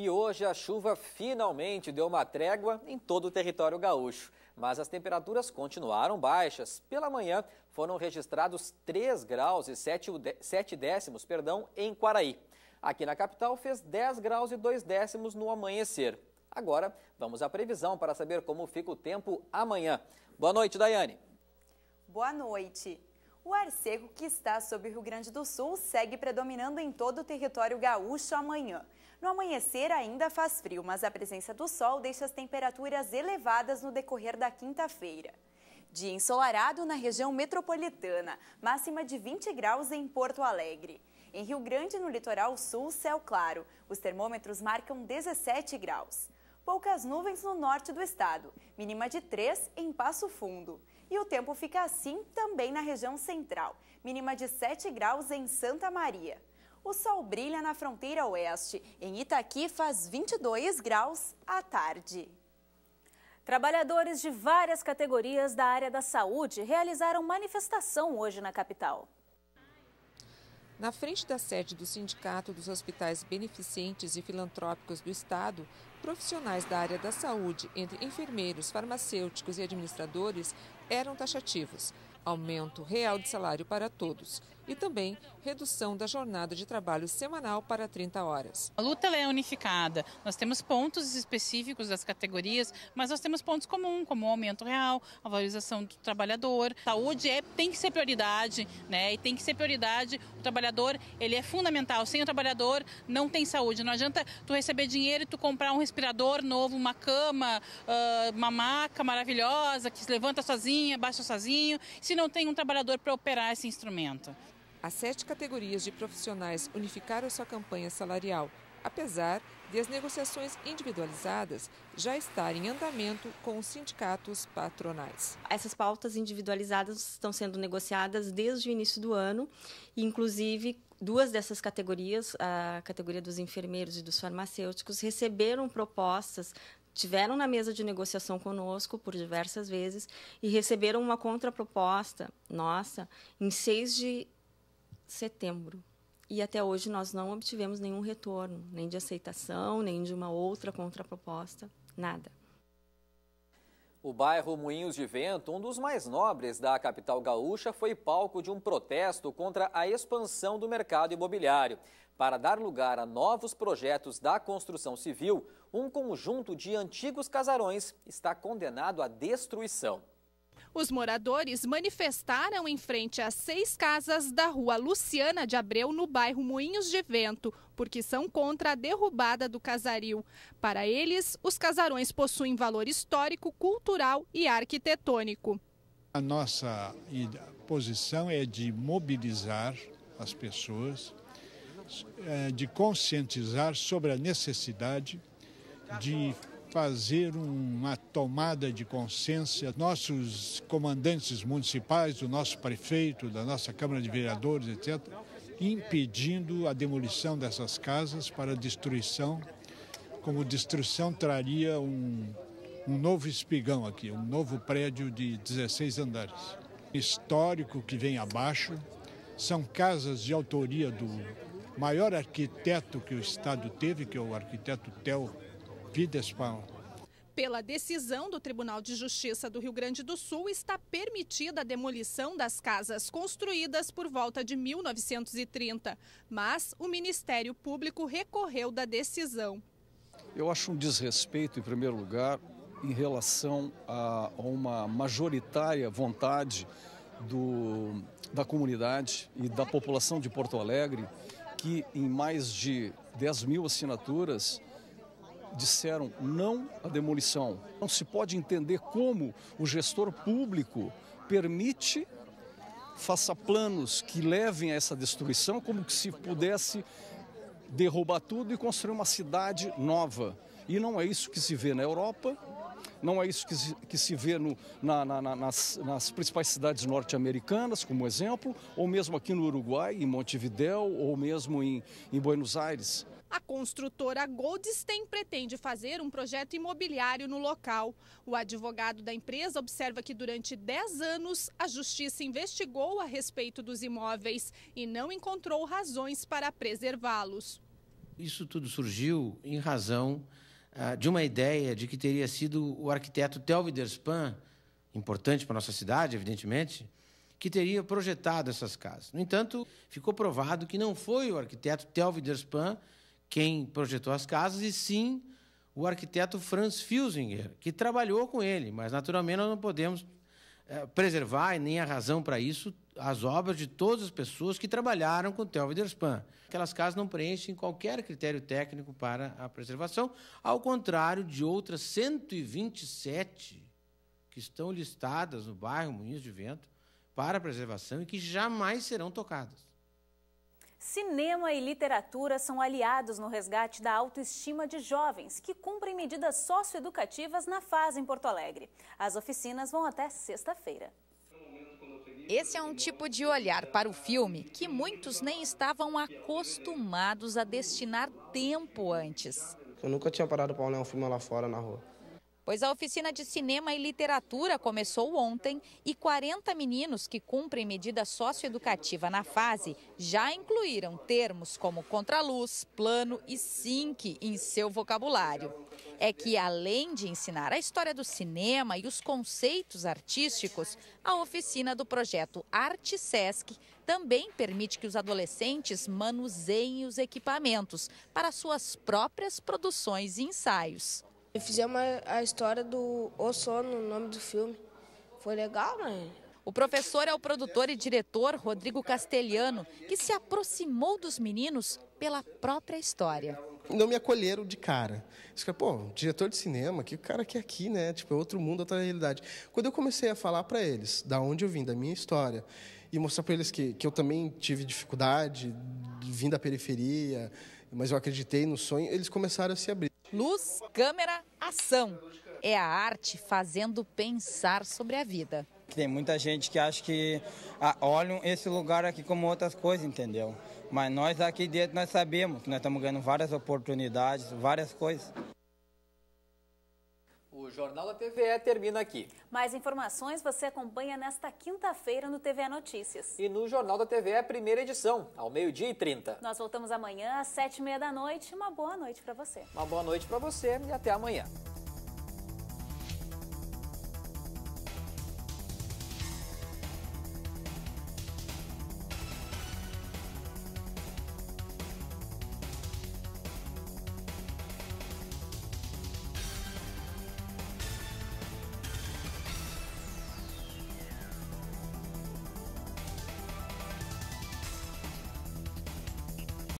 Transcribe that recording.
E hoje a chuva finalmente deu uma trégua em todo o território gaúcho, mas as temperaturas continuaram baixas. Pela manhã foram registrados 3 graus e 7, 7 décimos perdão, em Quaraí. Aqui na capital fez 10 graus e 2 décimos no amanhecer. Agora vamos à previsão para saber como fica o tempo amanhã. Boa noite, Daiane. Boa noite. O ar seco que está sobre o Rio Grande do Sul segue predominando em todo o território gaúcho amanhã. No amanhecer ainda faz frio, mas a presença do sol deixa as temperaturas elevadas no decorrer da quinta-feira. Dia ensolarado na região metropolitana, máxima de 20 graus em Porto Alegre. Em Rio Grande, no litoral sul, céu claro. Os termômetros marcam 17 graus. Poucas nuvens no norte do estado, mínima de 3 em Passo Fundo. E o tempo fica assim também na região central, mínima de 7 graus em Santa Maria. O sol brilha na fronteira oeste. Em Itaqui faz 22 graus à tarde. Trabalhadores de várias categorias da área da saúde realizaram manifestação hoje na capital. Na frente da sede do Sindicato dos Hospitais Beneficentes e Filantrópicos do Estado, profissionais da área da saúde, entre enfermeiros, farmacêuticos e administradores, eram taxativos. Aumento real de salário para todos e também redução da jornada de trabalho semanal para 30 horas. A luta é unificada. Nós temos pontos específicos das categorias, mas nós temos pontos comuns, como o aumento real, a valorização do trabalhador. Saúde é, tem que ser prioridade, né? E tem que ser prioridade. O trabalhador, ele é fundamental. Sem o trabalhador, não tem saúde. Não adianta tu receber dinheiro e tu comprar um respirador novo, uma cama, ah, uma maca maravilhosa que se levanta sozinha, baixa sozinho, se não tem um trabalhador para operar esse instrumento. As sete categorias de profissionais unificaram sua campanha salarial, apesar de as negociações individualizadas já estarem em andamento com os sindicatos patronais. Essas pautas individualizadas estão sendo negociadas desde o início do ano, inclusive duas dessas categorias, a categoria dos enfermeiros e dos farmacêuticos, receberam propostas tiveram na mesa de negociação conosco por diversas vezes e receberam uma contraproposta nossa em 6 de setembro. E até hoje nós não obtivemos nenhum retorno, nem de aceitação, nem de uma outra contraproposta, nada. O bairro Moinhos de Vento, um dos mais nobres da capital gaúcha, foi palco de um protesto contra a expansão do mercado imobiliário. Para dar lugar a novos projetos da construção civil, um conjunto de antigos casarões está condenado à destruição. Os moradores manifestaram em frente às seis casas da rua Luciana de Abreu, no bairro Moinhos de Vento, porque são contra a derrubada do casaril. Para eles, os casarões possuem valor histórico, cultural e arquitetônico. A nossa posição é de mobilizar as pessoas, é, de conscientizar sobre a necessidade de fazer uma tomada de consciência. Nossos comandantes municipais, o nosso prefeito, da nossa Câmara de Vereadores, etc., impedindo a demolição dessas casas para destruição, como destruição traria um, um novo espigão aqui, um novo prédio de 16 andares. Histórico que vem abaixo, são casas de autoria do maior arquiteto que o Estado teve, que é o arquiteto Theo pela decisão do Tribunal de Justiça do Rio Grande do Sul, está permitida a demolição das casas construídas por volta de 1930, mas o Ministério Público recorreu da decisão. Eu acho um desrespeito, em primeiro lugar, em relação a uma majoritária vontade do, da comunidade e da população de Porto Alegre, que em mais de 10 mil assinaturas disseram não à demolição. Não se pode entender como o gestor público permite faça planos que levem a essa destruição, como que se pudesse derrubar tudo e construir uma cidade nova. E não é isso que se vê na Europa, não é isso que se, que se vê no, na, na, nas, nas, principais cidades norte-americanas, como exemplo, ou mesmo aqui no Uruguai, em Montevidéu, ou mesmo em, em Buenos Aires. A construtora Goldstein pretende fazer um projeto imobiliário no local. O advogado da empresa observa que durante 10 anos a justiça investigou a respeito dos imóveis e não encontrou razões para preservá-los. Isso tudo surgiu em razão ah, de uma ideia de que teria sido o arquiteto Theo Widerspan, importante para nossa cidade, evidentemente, que teria projetado essas casas. No entanto, ficou provado que não foi o arquiteto Theo Widerspan quem projetou as casas, e sim o arquiteto Franz Filsinger, que trabalhou com ele, mas naturalmente nós não podemos eh, preservar, e nem a razão para isso, as obras de todas as pessoas que trabalharam com o Theo Widerspan. Aquelas casas não preenchem qualquer critério técnico para a preservação, ao contrário de outras 127 que estão listadas no bairro Moinhos de Vento para preservação e que jamais serão tocadas. Cinema e literatura são aliados no resgate da autoestima de jovens que cumprem medidas socioeducativas na fase em Porto Alegre. As oficinas vão até sexta-feira. Esse é um tipo de olhar para o filme que muitos nem estavam acostumados a destinar tempo antes. Eu nunca tinha parado para olhar um filme lá fora na rua pois a oficina de cinema e literatura começou ontem e 40 meninos que cumprem medida socioeducativa na fase já incluíram termos como contraluz, plano e sync em seu vocabulário. É que além de ensinar a história do cinema e os conceitos artísticos, a oficina do projeto Arte Sesc também permite que os adolescentes manuseiem os equipamentos para suas próprias produções e ensaios. Fizemos a história do O Sono, o nome do filme. Foi legal, né? O professor é o produtor e diretor Rodrigo Castelhano, que se aproximou dos meninos pela própria história. Não me acolheram de cara. Eu pô, diretor de cinema, que o cara que é aqui, né? Tipo, é outro mundo, outra realidade. Quando eu comecei a falar para eles da onde eu vim, da minha história, e mostrar para eles que, que eu também tive dificuldade, vim da periferia, mas eu acreditei no sonho, eles começaram a se abrir. Luz, câmera, ação. É a arte fazendo pensar sobre a vida. Tem muita gente que acha que ah, olham esse lugar aqui como outras coisas, entendeu? Mas nós aqui dentro nós sabemos que nós estamos ganhando várias oportunidades, várias coisas. O Jornal da TVE termina aqui. Mais informações você acompanha nesta quinta-feira no TVE Notícias. E no Jornal da TVE, primeira edição, ao meio-dia e trinta. Nós voltamos amanhã às sete e meia da noite. Uma boa noite para você. Uma boa noite para você e até amanhã.